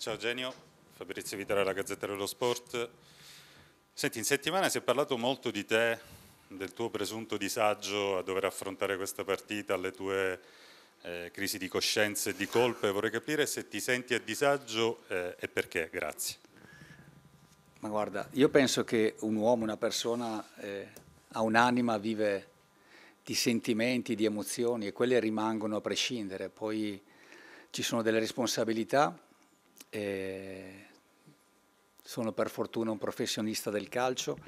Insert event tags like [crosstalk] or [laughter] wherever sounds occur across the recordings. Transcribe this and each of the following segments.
Ciao Genio, Fabrizio Vitara, la Gazzetta dello Sport. Senti, in settimana si è parlato molto di te, del tuo presunto disagio a dover affrontare questa partita, alle tue eh, crisi di coscienza e di colpe. Vorrei capire se ti senti a disagio eh, e perché. Grazie. Ma guarda, io penso che un uomo, una persona eh, ha un'anima, vive di sentimenti, di emozioni e quelle rimangono a prescindere. Poi ci sono delle responsabilità eh, sono per fortuna un professionista del calcio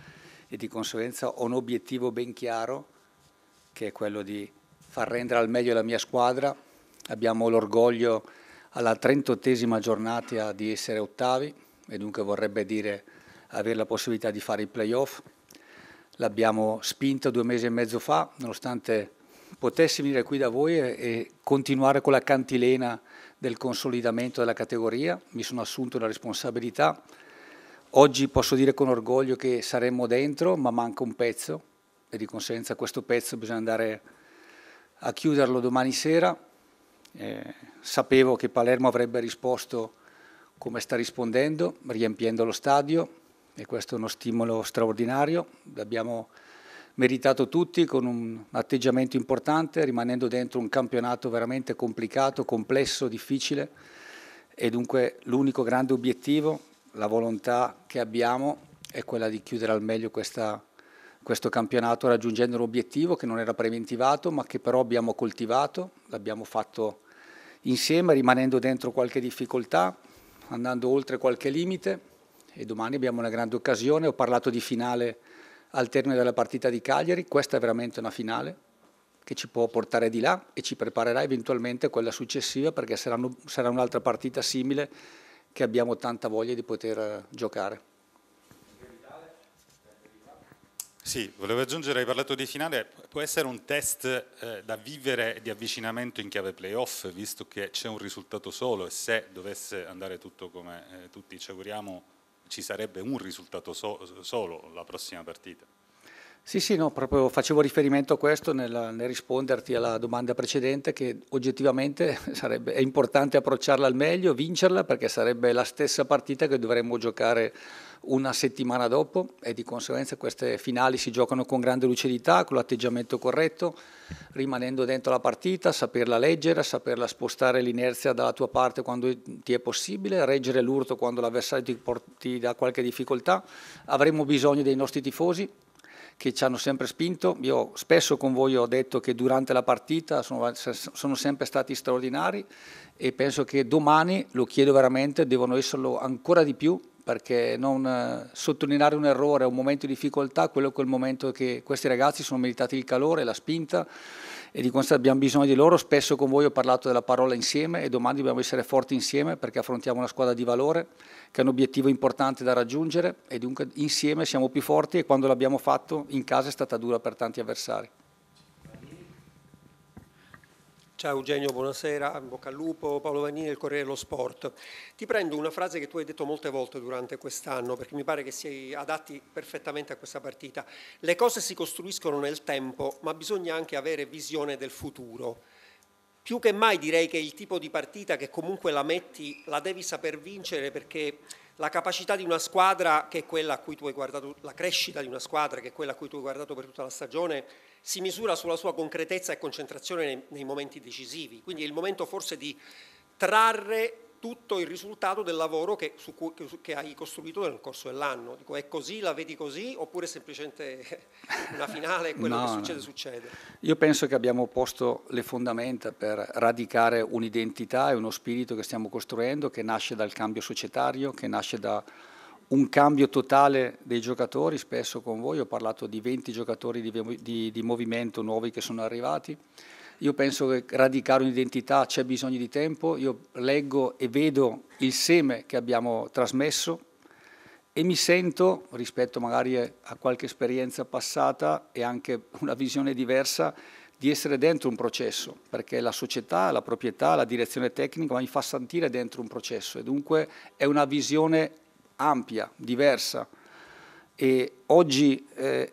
e di conseguenza ho un obiettivo ben chiaro che è quello di far rendere al meglio la mia squadra. Abbiamo l'orgoglio alla 38esima giornata di essere ottavi e dunque vorrebbe dire avere la possibilità di fare i playoff. L'abbiamo spinto due mesi e mezzo fa, nonostante potessi venire qui da voi e, e continuare con la cantilena del consolidamento della categoria, mi sono assunto la responsabilità. Oggi posso dire con orgoglio che saremmo dentro, ma manca un pezzo e di conseguenza questo pezzo bisogna andare a chiuderlo domani sera. Eh, sapevo che Palermo avrebbe risposto come sta rispondendo, riempiendo lo stadio e questo è uno stimolo straordinario. Abbiamo meritato tutti con un atteggiamento importante, rimanendo dentro un campionato veramente complicato, complesso, difficile e dunque l'unico grande obiettivo, la volontà che abbiamo è quella di chiudere al meglio questa, questo campionato raggiungendo un obiettivo che non era preventivato ma che però abbiamo coltivato, l'abbiamo fatto insieme rimanendo dentro qualche difficoltà, andando oltre qualche limite e domani abbiamo una grande occasione, ho parlato di finale al termine della partita di Cagliari, questa è veramente una finale che ci può portare di là e ci preparerà eventualmente quella successiva perché saranno, sarà un'altra partita simile che abbiamo tanta voglia di poter eh, giocare. Sì, volevo aggiungere, hai parlato di finale, può essere un test eh, da vivere di avvicinamento in chiave playoff, visto che c'è un risultato solo e se dovesse andare tutto come eh, tutti ci auguriamo, ci sarebbe un risultato so solo la prossima partita. Sì, sì, no, proprio facevo riferimento a questo nel, nel risponderti alla domanda precedente che oggettivamente [laughs] sarebbe, è importante approcciarla al meglio, vincerla perché sarebbe la stessa partita che dovremmo giocare una settimana dopo e di conseguenza queste finali si giocano con grande lucidità, con l'atteggiamento corretto, rimanendo dentro la partita, saperla leggere, saperla spostare l'inerzia dalla tua parte quando ti è possibile, reggere l'urto quando l'avversario ti, porti, da qualche difficoltà. Avremo bisogno dei nostri tifosi che ci hanno sempre spinto. Io spesso con voi ho detto che durante la partita sono, sono sempre stati straordinari e penso che domani, lo chiedo veramente, devono esserlo ancora di più perché non eh, sottolineare un errore, un momento di difficoltà, quello è quel momento che questi ragazzi sono meritati il calore, la spinta e di conseguenza abbiamo bisogno di loro. Spesso con voi ho parlato della parola insieme e domani dobbiamo essere forti insieme perché affrontiamo una squadra di valore che è un obiettivo importante da raggiungere e dunque insieme siamo più forti e quando l'abbiamo fatto in casa è stata dura per tanti avversari. Ciao Eugenio, buonasera, bocca al lupo, Paolo Vanini, il Corriere dello Sport. Ti prendo una frase che tu hai detto molte volte durante quest'anno, perché mi pare che si adatti perfettamente a questa partita. Le cose si costruiscono nel tempo, ma bisogna anche avere visione del futuro. Più che mai direi che il tipo di partita che comunque la metti la devi saper vincere perché la capacità di una squadra che è quella a cui tu hai guardato, la crescita di una squadra che è quella a cui tu hai guardato per tutta la stagione si misura sulla sua concretezza e concentrazione nei, nei momenti decisivi, quindi è il momento forse di trarre tutto il risultato del lavoro che, cui, che hai costruito nel corso dell'anno. Dico, è così, la vedi così, oppure semplicemente [laughs] una finale, quello no, che succede, no. succede? Io penso che abbiamo posto le fondamenta per radicare un'identità e uno spirito che stiamo costruendo, che nasce dal cambio societario, che nasce da un cambio totale dei giocatori, spesso con voi ho parlato di 20 giocatori di, di, di movimento nuovi che sono arrivati, io penso che radicare un'identità c'è bisogno di tempo, io leggo e vedo il seme che abbiamo trasmesso e mi sento, rispetto magari a qualche esperienza passata e anche una visione diversa, di essere dentro un processo, perché la società, la proprietà, la direzione tecnica mi fa sentire dentro un processo e dunque è una visione ampia, diversa e oggi eh,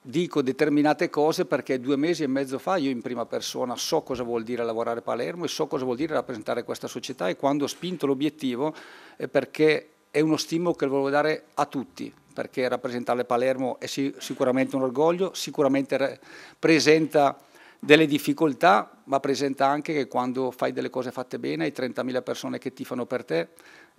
dico determinate cose perché due mesi e mezzo fa io in prima persona so cosa vuol dire lavorare a Palermo e so cosa vuol dire rappresentare questa società e quando ho spinto l'obiettivo è perché è uno stimolo che volevo dare a tutti, perché rappresentare Palermo è sicuramente un orgoglio, sicuramente presenta delle difficoltà, ma presenta anche che quando fai delle cose fatte bene hai 30.000 persone che tifano per te,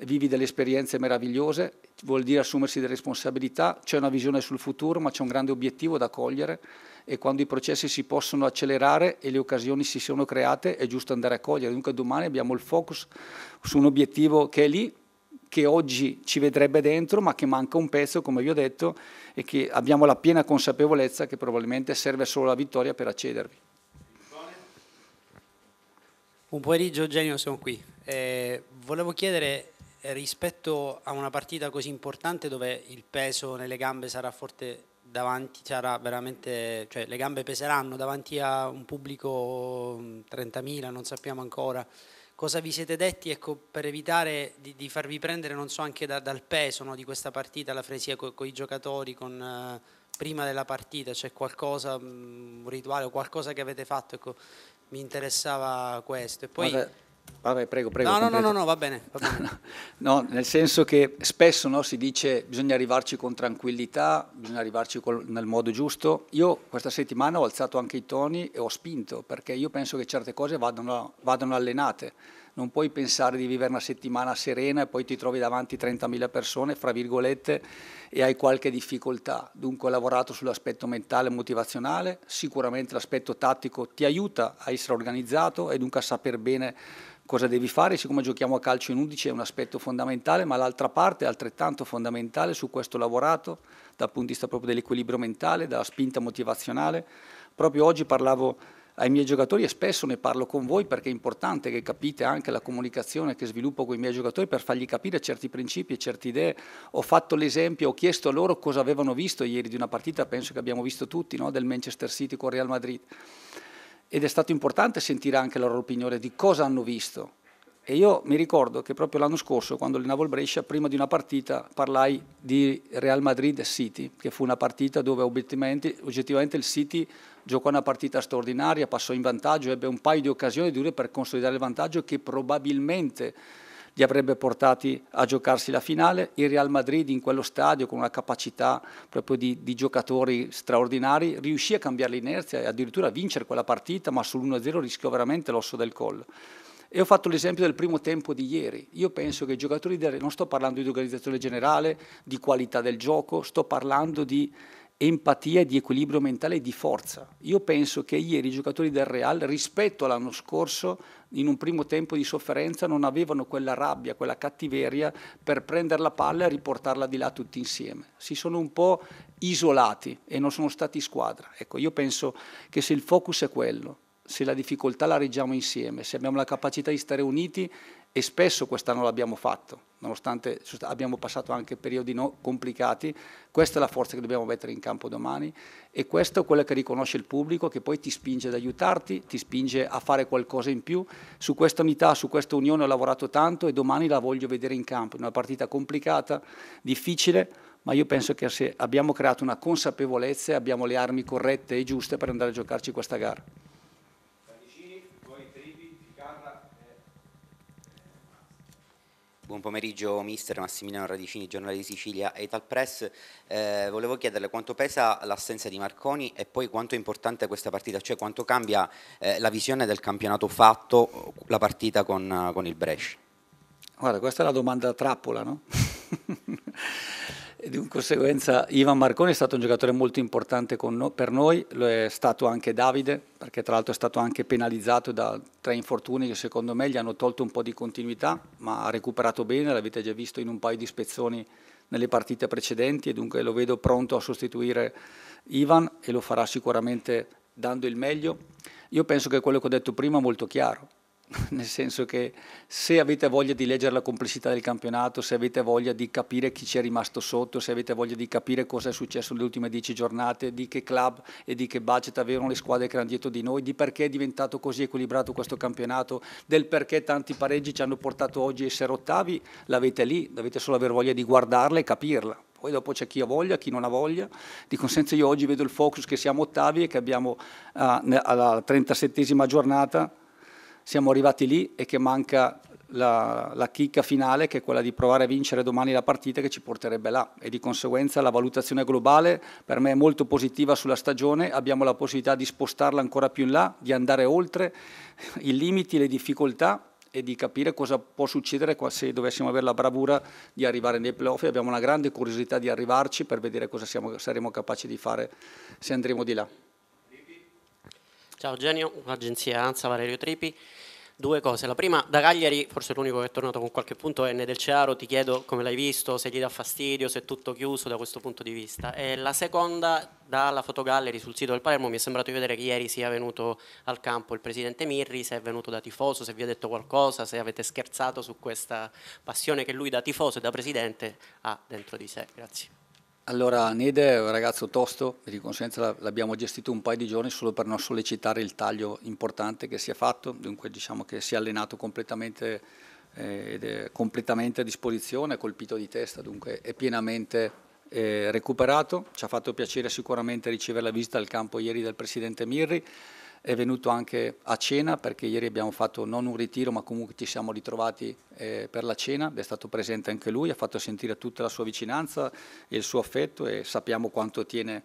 vivi delle esperienze meravigliose, vuol dire assumersi delle responsabilità, c'è una visione sul futuro, ma c'è un grande obiettivo da cogliere e quando i processi si possono accelerare e le occasioni si sono create è giusto andare a cogliere. Dunque domani abbiamo il focus su un obiettivo che è lì, che oggi ci vedrebbe dentro, ma che manca un pezzo, come vi ho detto, e che abbiamo la piena consapevolezza che probabilmente serve solo la vittoria per accedervi. Buon pomeriggio Eugenio, sono qui. Eh, volevo chiedere eh, rispetto a una partita così importante dove il peso nelle gambe sarà forte davanti, sarà veramente, cioè le gambe peseranno davanti a un pubblico 30.000, mm, non sappiamo ancora. Cosa vi siete detti ecco, per evitare di, di, farvi prendere, non so, anche da, dal peso no, di questa partita, la fresia con i giocatori, con, eh, prima della partita, c'è cioè qualcosa, mm, un rituale o qualcosa che avete fatto? Ecco, mi interessava questo. E poi, Vabbè Vabbè, prego, prego. No, no, no, no, no, va bene. Va bene. [laughs] no, nel senso che spesso no, si dice bisogna arrivarci con tranquillità, bisogna arrivarci col, nel modo giusto. Io questa settimana ho alzato anche i toni e ho spinto, perché io penso che certe cose vadano, vadano allenate. Non puoi pensare di vivere una settimana serena e poi ti trovi davanti 30.000 persone, fra virgolette, e hai qualche difficoltà. Dunque ho lavorato sull'aspetto mentale e motivazionale, sicuramente l'aspetto tattico ti aiuta a essere organizzato e dunque a saper bene cosa devi fare, siccome giochiamo a calcio in 11 è un aspetto fondamentale, ma l'altra parte è altrettanto fondamentale su questo lavorato dal punto di vista proprio dell'equilibrio mentale, dalla spinta motivazionale. Proprio oggi parlavo ai miei giocatori e spesso ne parlo con voi perché è importante che capite anche la comunicazione che sviluppo con i miei giocatori per fargli capire certi principi e certe idee. Ho fatto l'esempio, ho chiesto a loro cosa avevano visto ieri di una partita, penso che abbiamo visto tutti, no? del Manchester City con Real Madrid ed è stato importante sentire anche la loro opinione di cosa hanno visto. E io mi ricordo che proprio l'anno scorso, quando allenavo il Brescia, prima di una partita parlai di Real Madrid City, che fu una partita dove obiettivamente, oggettivamente il City giocò una partita straordinaria, passò in vantaggio, ebbe un paio di occasioni dure per consolidare il vantaggio che probabilmente li avrebbe portati a giocarsi la finale. Il Real Madrid in quello stadio con una capacità proprio di, di giocatori straordinari riuscì a cambiare l'inerzia e addirittura a vincere quella partita, ma sull'1-0 rischiò veramente l'osso del collo. E ho fatto l'esempio del primo tempo di ieri. Io penso che i giocatori, del, non sto parlando di organizzazione generale, di qualità del gioco, sto parlando di empatia, e di equilibrio mentale e di forza. Io penso che ieri i giocatori del Real rispetto all'anno scorso in un primo tempo di sofferenza non avevano quella rabbia, quella cattiveria per prendere la palla e riportarla di là tutti insieme. Si sono un po' isolati e non sono stati squadra. Ecco, io penso che se il focus è quello, se la difficoltà la reggiamo insieme, se abbiamo la capacità di stare uniti e spesso quest'anno l'abbiamo fatto nonostante abbiamo passato anche periodi no complicati, questa è la forza che dobbiamo mettere in campo domani e questo è quello che riconosce il pubblico che poi ti spinge ad aiutarti, ti spinge a fare qualcosa in più. Su questa unità, su questa unione ho lavorato tanto e domani la voglio vedere in campo, in una partita complicata, difficile, ma io penso che se abbiamo creato una consapevolezza e abbiamo le armi corrette e giuste per andare a giocarci questa gara. Buon pomeriggio mister Massimiliano Radicini, giornale di Sicilia e Tal Press. Eh, volevo chiederle quanto pesa l'assenza di Marconi e poi quanto è importante questa partita, cioè quanto cambia eh, la visione del campionato fatto, la partita con, con il Brescia. Guarda, questa è la domanda trappola, no? [laughs] di conseguenza Ivan Marconi è stato un giocatore molto importante no, per noi, lo è stato anche Davide, perché tra l'altro è stato anche penalizzato da tre infortuni che secondo me gli hanno tolto un po' di continuità, ma ha recuperato bene, l'avete già visto in un paio di spezzoni nelle partite precedenti e dunque lo vedo pronto a sostituire Ivan e lo farà sicuramente dando il meglio. Io penso che quello che ho detto prima è molto chiaro, [laughs] nel senso che se avete voglia di leggere la complessità del campionato, se avete voglia di capire chi ci è rimasto sotto, se avete voglia di capire cosa è successo nelle ultime dieci giornate, di che club e di che budget avevano le squadre che erano dietro di noi, di perché è diventato così equilibrato questo campionato, del perché tanti pareggi ci hanno portato oggi a essere ottavi, l'avete lì, dovete solo aver voglia di guardarla e capirla. Poi dopo c'è chi ha voglia, chi non ha voglia. Di conseguenza io oggi vedo il focus che siamo ottavi e che abbiamo eh, alla 37 giornata siamo arrivati lì e che manca la, la, chicca finale che è quella di provare a vincere domani la partita che ci porterebbe là e di conseguenza la valutazione globale per me è molto positiva sulla stagione, abbiamo la possibilità di spostarla ancora più in là, di andare oltre i limiti, le difficoltà e di capire cosa può succedere se dovessimo avere la bravura di arrivare nei playoff e abbiamo una grande curiosità di arrivarci per vedere cosa siamo, saremo capaci di fare se andremo di là. Ciao Eugenio, agenzia ANSA Valerio Tripi. Due cose, la prima da Cagliari, forse l'unico che è tornato con qualche punto è Nel Cearo, ti chiedo come l'hai visto, se gli dà fastidio, se è tutto chiuso da questo punto di vista. E la seconda dalla fotogallery sul sito del Palermo mi è sembrato di vedere che ieri sia venuto al campo il presidente Mirri, se è venuto da tifoso, se vi ha detto qualcosa, se avete scherzato su questa passione che lui da tifoso e da presidente ha dentro di sé. Grazie. Allora, Nede è un ragazzo tosto, di conseguenza l'abbiamo gestito un paio di giorni solo per non sollecitare il taglio importante che si è fatto, dunque diciamo che si è allenato completamente eh, ed è completamente a disposizione, colpito di testa, dunque è pienamente eh, recuperato. Ci ha fatto piacere sicuramente ricevere la visita al campo ieri del Presidente Mirri, è venuto anche a cena perché ieri abbiamo fatto non un ritiro ma comunque ci siamo ritrovati eh, per la cena è stato presente anche lui, ha fatto sentire tutta la sua vicinanza e il suo affetto e sappiamo quanto tiene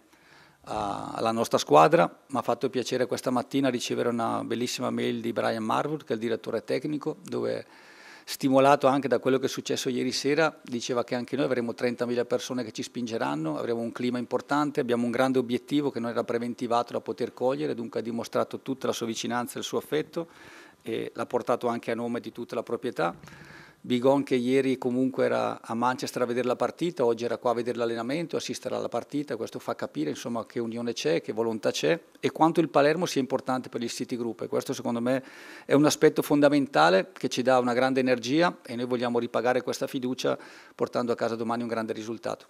a, alla nostra squadra. Mi ha fatto piacere questa mattina ricevere una bellissima mail di Brian Marwood che è il direttore tecnico dove stimolato anche da quello che è successo ieri sera, diceva che anche noi avremo 30.000 persone che ci spingeranno, avremo un clima importante, abbiamo un grande obiettivo che non era preventivato da poter cogliere, dunque ha dimostrato tutta la sua vicinanza e il suo affetto e l'ha portato anche a nome di tutta la proprietà. Bigon che ieri comunque era a Manchester a vedere la partita, oggi era qua a vedere l'allenamento, assistere alla partita, questo fa capire insomma, che unione c'è, che volontà c'è e quanto il Palermo sia importante per il City Group e questo secondo me è un aspetto fondamentale che ci dà una grande energia e noi vogliamo ripagare questa fiducia portando a casa domani un grande risultato.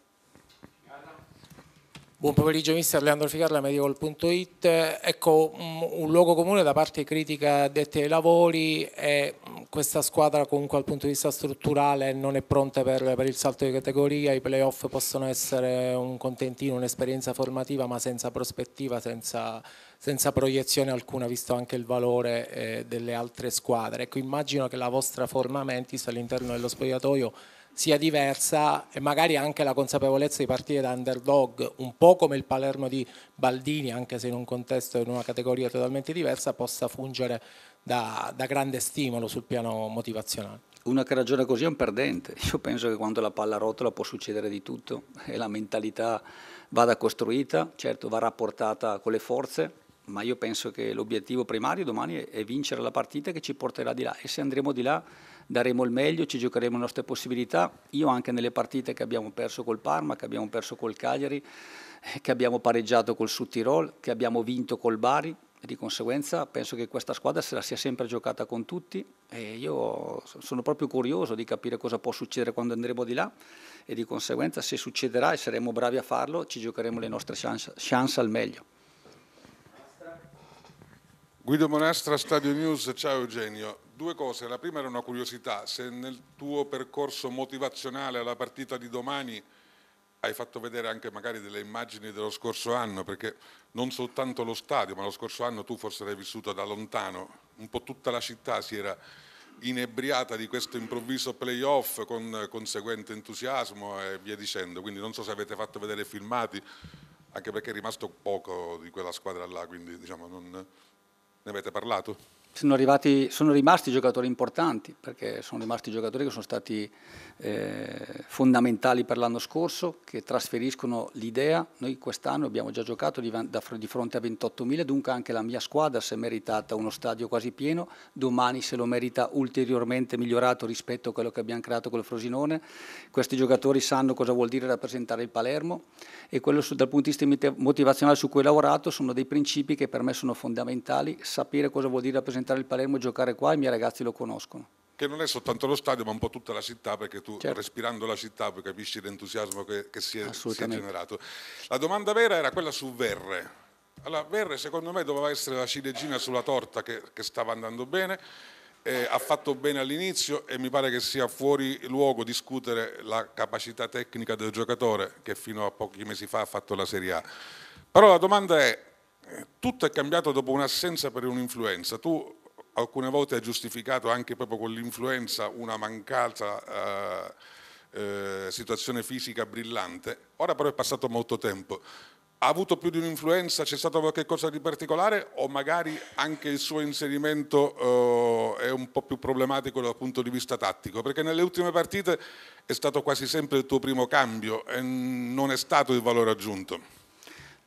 Buon pomeriggio mister, Leandro Ficarla, Medical.it. Ecco, mm, un luogo comune da parte critica detti ai lavori e mm, questa squadra comunque dal punto di vista strutturale non è pronta per, per il salto di categoria, i playoff possono essere un contentino, un'esperienza formativa ma senza prospettiva, senza, senza, proiezione alcuna visto anche il valore eh, delle altre squadre. Ecco, immagino che la vostra forma mentis all'interno dello spogliatoio sia diversa e magari anche la consapevolezza di partire da underdog, un po' come il Palermo di Baldini, anche se in un contesto, e in una categoria totalmente diversa, possa fungere da, da grande stimolo sul piano motivazionale. Una che ragiona così è un perdente. Io penso che quando la palla rotola può succedere di tutto e la mentalità vada costruita, certo va rapportata con le forze, ma io penso che l'obiettivo primario domani è vincere la partita che ci porterà di là e se andremo di là daremo il meglio, ci giocheremo le nostre possibilità. Io anche nelle partite che abbiamo perso col Parma, che abbiamo perso col Cagliari, eh, che abbiamo pareggiato col Sud Tirol, che abbiamo vinto col Bari, di conseguenza penso che questa squadra se la sia sempre giocata con tutti e io sono proprio curioso di capire cosa può succedere quando andremo di là e di conseguenza se succederà e saremo bravi a farlo ci giocheremo le nostre chance, chance al meglio. Guido Monastra, Stadio News, ciao Eugenio. Due cose, la prima era una curiosità, se nel tuo percorso motivazionale alla partita di domani hai fatto vedere anche magari delle immagini dello scorso anno, perché non soltanto lo stadio, ma lo scorso anno tu forse l'hai vissuto da lontano, un po' tutta la città si era inebriata di questo improvviso playoff con conseguente entusiasmo e via dicendo, quindi non so se avete fatto vedere filmati, anche perché è rimasto poco di quella squadra là, quindi diciamo non ne avete parlato? sono, arrivati, sono, rimasti giocatori importanti, perché sono rimasti giocatori che sono stati eh, fondamentali per l'anno scorso, che trasferiscono l'idea. Noi quest'anno abbiamo già giocato di, di fronte a 28.000, dunque anche la mia squadra si è meritata uno stadio quasi pieno, domani se lo merita ulteriormente migliorato rispetto a quello che abbiamo creato col Frosinone. Questi giocatori sanno cosa vuol dire rappresentare il Palermo e quello su, dal punto di vista motivazionale su cui ho lavorato sono dei principi che per me sono fondamentali, sapere cosa vuol dire rappresentare frequentare il Palermo e giocare qua, i miei ragazzi lo conoscono. Che non è soltanto lo stadio, ma un po' tutta la città, perché tu certo. respirando la città poi capisci l'entusiasmo che, che si, è, si, è, generato. La domanda vera era quella su Verre. Allora, Verre secondo me doveva essere la ciliegina sulla torta che, che stava andando bene, eh, ha fatto bene all'inizio e mi pare che sia fuori luogo discutere la capacità tecnica del giocatore che fino a pochi mesi fa ha fatto la Serie A. Però la domanda è, tutto è cambiato dopo un'assenza per un'influenza. Tu alcune volte hai giustificato anche proprio con l'influenza una mancata eh, eh, situazione fisica brillante, ora però è passato molto tempo. Ha avuto più di un'influenza? C'è stato qualcosa di particolare o magari anche il suo inserimento eh, è un po' più problematico dal punto di vista tattico? Perché nelle ultime partite è stato quasi sempre il tuo primo cambio e non è stato il valore aggiunto.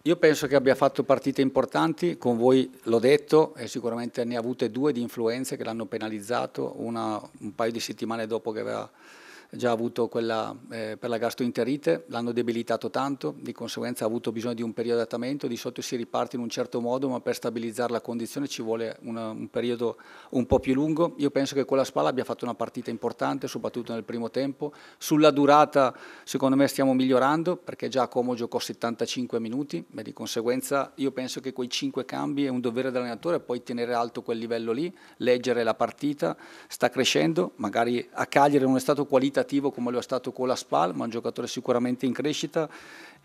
Io penso che abbia fatto partite importanti, con voi l'ho detto, e sicuramente ne ha avute due di influenze che l'hanno penalizzato, una un paio di settimane dopo che aveva già avuto quella eh, per la gastroenterite, l'hanno debilitato tanto, di conseguenza ha avuto bisogno di un periodo di adattamento, di solito si riparte in un certo modo, ma per stabilizzare la condizione ci vuole una, un periodo un po' più lungo. Io penso che quella Spalla abbia fatto una partita importante, soprattutto nel primo tempo. Sulla durata secondo me stiamo migliorando, perché già Como giocò 75 minuti, ma di conseguenza io penso che quei 5 cambi è un dovere dell'allenatore, poi tenere alto quel livello lì, leggere la partita, sta crescendo, magari a Cagliari non è stato qualitativo, qualitativo come lo è stato con la Spal, ma un giocatore sicuramente in crescita.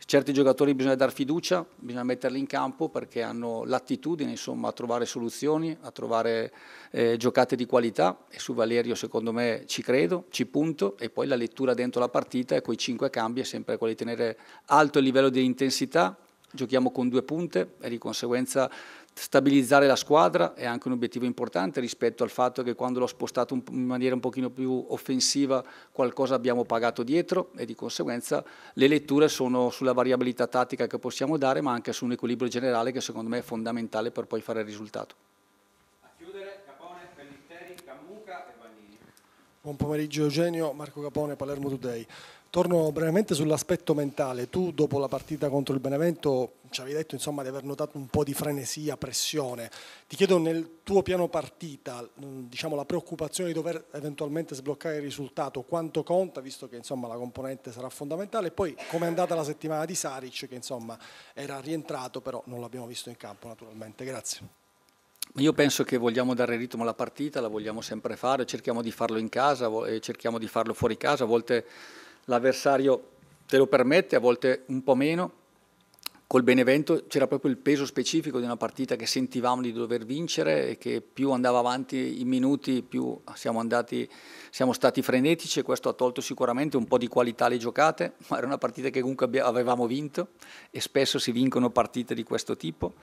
Certi giocatori bisogna dar fiducia, bisogna metterli in campo perché hanno l'attitudine insomma, a trovare soluzioni, a trovare eh, giocate di qualità e su Valerio secondo me ci credo, ci punto e poi la lettura dentro la partita e coi cinque cambi è sempre quello di tenere alto il livello di intensità, giochiamo con due punte e di conseguenza stabilizzare la squadra è anche un obiettivo importante rispetto al fatto che quando l'ho spostato in maniera un pochino più offensiva qualcosa abbiamo pagato dietro e di conseguenza le letture sono sulla variabilità tattica che possiamo dare ma anche su un equilibrio generale che secondo me è fondamentale per poi fare il risultato. A chiudere Capone, Pellitteri, Cammuca e Bagnini. Buon pomeriggio Eugenio, Marco Capone, Palermo Today. Torno brevemente sull'aspetto mentale. Tu dopo la partita contro il Benevento ci avevi detto insomma, di aver notato un po' di frenesia, pressione. Ti chiedo nel tuo piano partita, mm, diciamo, la preoccupazione di dover eventualmente sbloccare il risultato, quanto conta, visto che insomma, la componente sarà fondamentale. E poi come è andata la settimana di Saric, che insomma, era rientrato, però non l'abbiamo visto in campo naturalmente. Grazie. Io penso che vogliamo dare ritmo alla partita, la vogliamo sempre fare, cerchiamo di farlo in casa, e cerchiamo di farlo fuori casa, a volte l'avversario te lo permette, a volte un po' meno, Col Benevento c'era proprio il peso specifico di una partita che sentivamo di dover vincere e che più andava avanti i minuti più siamo, andati, siamo stati frenetici e questo ha tolto sicuramente un po' di qualità alle giocate, [laughs] ma era una partita che comunque avevamo vinto e spesso si vincono partite di questo tipo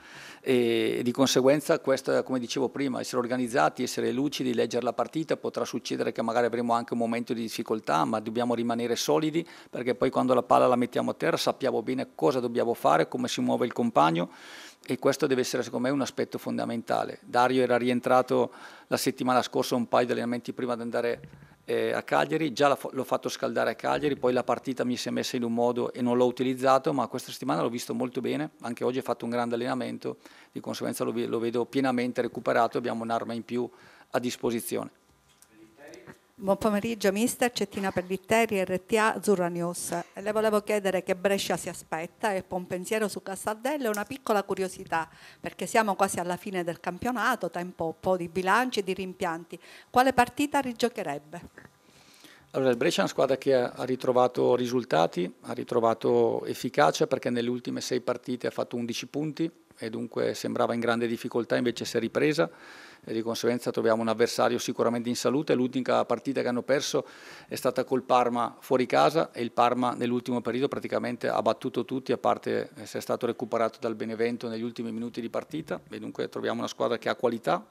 e di conseguenza questa, come dicevo prima, essere organizzati, essere lucidi, leggere la partita, potrà succedere che magari avremo anche un momento di difficoltà, ma dobbiamo rimanere solidi perché poi quando la palla la mettiamo a terra sappiamo bene cosa dobbiamo fare, come come si muove il compagno e questo deve essere secondo me un aspetto fondamentale. Dario era rientrato la settimana scorsa un paio di allenamenti prima di andare eh, a Cagliari, già l'ho fatto scaldare a Cagliari, poi la partita mi si è messa in un modo e non l'ho utilizzato, ma questa settimana l'ho visto molto bene, anche oggi ha fatto un grande allenamento, di conseguenza lo, lo vedo pienamente recuperato, abbiamo un'arma in più a disposizione. Buon pomeriggio mister, Cettina Pellitteri, RTA Azzurra News. Le volevo chiedere che Brescia si aspetta e poi un pensiero su Castaldello e una piccola curiosità, perché siamo quasi alla fine del campionato, tempo un po' di bilanci e di rimpianti. Quale partita rigiocherebbe? Allora, il Brescia è una squadra che ha ritrovato risultati, ha ritrovato efficacia perché nelle ultime sei partite ha fatto 11 punti e dunque sembrava in grande difficoltà, invece si è ripresa e di conseguenza troviamo un avversario sicuramente in salute. L'unica partita che hanno perso è stata col Parma fuori casa e il Parma nell'ultimo periodo praticamente ha battuto tutti, a parte se è stato recuperato dal Benevento negli ultimi minuti di partita. E dunque troviamo una squadra che ha qualità,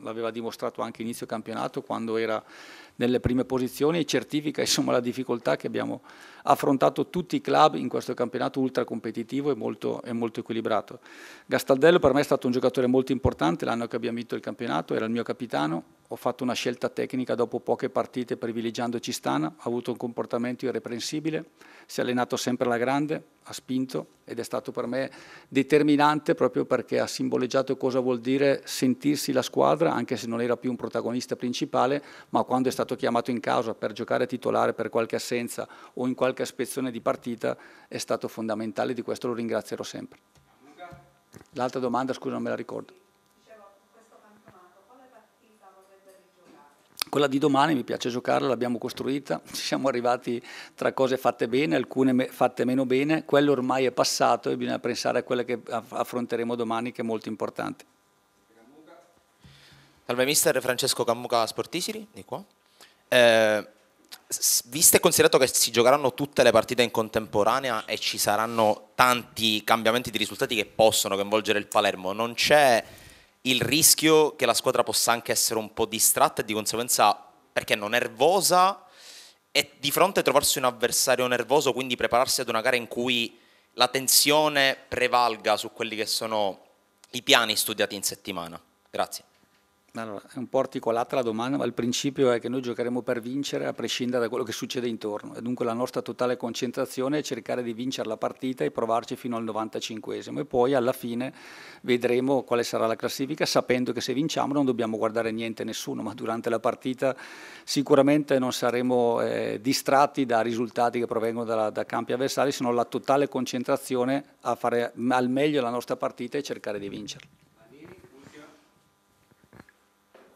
l'aveva dimostrato anche inizio campionato quando era nelle prime posizioni e certifica [laughs] insomma, la difficoltà che abbiamo affrontato tutti i club in questo campionato ultra competitivo e molto, e molto equilibrato. Gastaldello per me è stato un giocatore molto importante l'anno che abbiamo vinto il campionato, era il mio capitano, ho fatto una scelta tecnica dopo poche partite privilegiando Cistana, ha avuto un comportamento irreprensibile, si è allenato sempre alla grande, ha spinto ed è stato per me determinante proprio perché ha simboleggiato cosa vuol dire sentirsi la squadra, anche se non era più un protagonista principale, ma quando è stato chiamato in causa per giocare titolare per qualche assenza o in qualche spezzone di partita è stato fondamentale, di questo lo ringrazierò sempre. L'altra domanda, scusa, non me la ricordo. Quella di domani mi piace giocarla, l'abbiamo costruita, [laughs] ci siamo arrivati tra cose fatte bene, alcune me fatte meno bene, quello ormai è passato e bisogna pensare a quelle che affronteremo domani che è molto importante. Salve mister Francesco Cammuca Sportisiri, di qua. Eh, visto e considerato che si giocheranno tutte le partite in contemporanea e ci saranno tanti cambiamenti di risultati che possono coinvolgere il Palermo, non c'è il rischio che la squadra possa anche essere un po' distratta e di conseguenza perché non nervosa e di fronte a trovarsi un avversario nervoso, quindi prepararsi ad una gara in cui la tensione prevalga su quelli che sono i piani studiati in settimana. Grazie. Allora, è un po' articolata la domanda, ma il principio è che noi giocheremo per vincere a prescindere da quello che succede intorno e dunque la nostra totale concentrazione è cercare di vincere la partita e provarci fino al 95esimo e poi alla fine vedremo quale sarà la classifica sapendo che se vinciamo non dobbiamo guardare niente nessuno, ma durante la partita sicuramente non saremo eh, distratti da risultati che provengono da, da campi avversari, se non la totale concentrazione a fare al meglio la nostra partita e cercare di vincerla.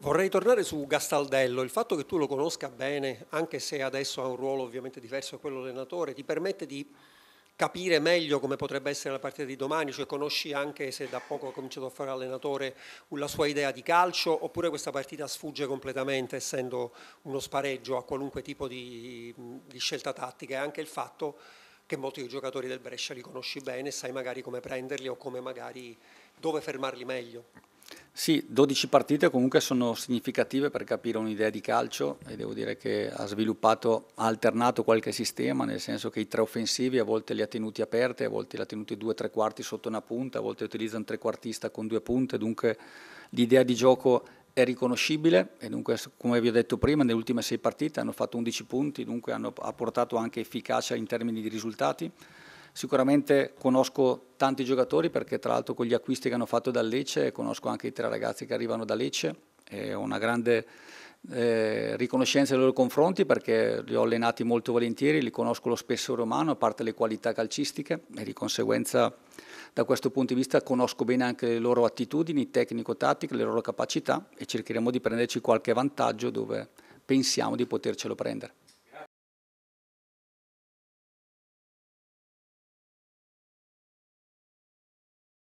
Vorrei tornare su Gastaldello, il fatto che tu lo conosca bene, anche se adesso ha un ruolo ovviamente diverso da quello allenatore, ti permette di capire meglio come potrebbe essere la partita di domani, cioè conosci anche se da poco ha cominciato a fare allenatore la sua idea di calcio oppure questa partita sfugge completamente essendo uno spareggio a qualunque tipo di, di scelta tattica e anche il fatto che molti dei giocatori del Brescia li conosci bene, sai magari come prenderli o come magari dove fermarli meglio. Sì, 12 partite comunque sono significative per capire un'idea di calcio e devo dire che ha sviluppato, ha alternato qualche sistema, nel senso che i tre offensivi a volte li ha tenuti aperti, a volte li ha tenuti due tre quarti sotto una punta, a volte utilizza un trequartista con due punte, dunque l'idea di gioco è riconoscibile e dunque come vi ho detto prima nelle ultime sei partite hanno fatto 11 punti, dunque hanno, ha portato anche efficacia in termini di risultati. Sicuramente conosco tanti giocatori perché tra l'altro con gli acquisti che hanno fatto da Lecce conosco anche i tre ragazzi che arrivano da Lecce e ho una grande eh, riconoscenza nei loro confronti perché li ho allenati molto volentieri, li conosco lo spessore umano, a parte le qualità calcistiche e di conseguenza da questo punto di vista conosco bene anche le loro attitudini tecnico-tattiche, le loro capacità e cercheremo di prenderci qualche vantaggio dove pensiamo di potercelo prendere.